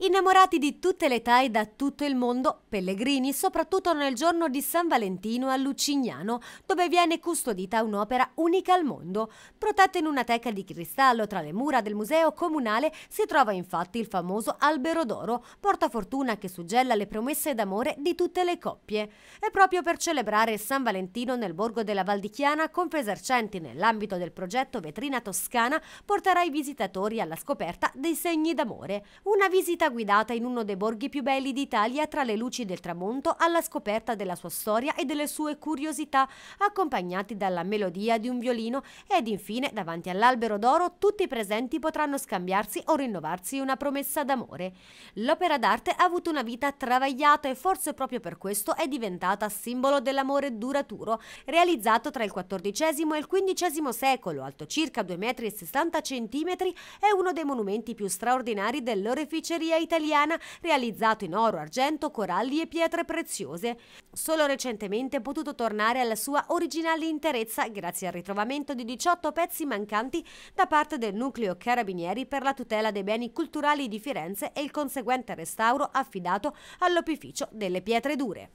Innamorati di tutte le età e da tutto il mondo, pellegrini, soprattutto nel giorno di San Valentino a Lucignano, dove viene custodita un'opera unica al mondo. Protetta in una teca di cristallo tra le mura del museo comunale si trova infatti il famoso albero d'oro, portafortuna che suggella le promesse d'amore di tutte le coppie. E proprio per celebrare San Valentino nel borgo della Valdichiana, Confesercenti nell'ambito del progetto Vetrina Toscana porterà i visitatori alla scoperta dei segni d'amore. Una visita guidata in uno dei borghi più belli d'Italia tra le luci del tramonto alla scoperta della sua storia e delle sue curiosità, accompagnati dalla melodia di un violino ed infine davanti all'albero d'oro tutti i presenti potranno scambiarsi o rinnovarsi una promessa d'amore. L'opera d'arte ha avuto una vita travagliata e forse proprio per questo è diventata simbolo dell'amore duraturo, realizzato tra il XIV e il XV secolo, alto circa 2,60 m è uno dei monumenti più straordinari dell'oreficeria italiana realizzato in oro, argento, coralli e pietre preziose. Solo recentemente è potuto tornare alla sua originale interezza grazie al ritrovamento di 18 pezzi mancanti da parte del nucleo Carabinieri per la tutela dei beni culturali di Firenze e il conseguente restauro affidato all'opificio delle pietre dure.